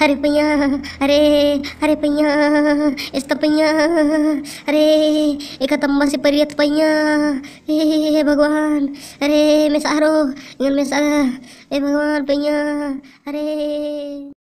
हरे पैया अरे हरे पैया इसका तो पैया अरे एक तम्बा से परियत पैया हे भगवान अरे मैं सारो मैं सारा हे भगवान पैया अरे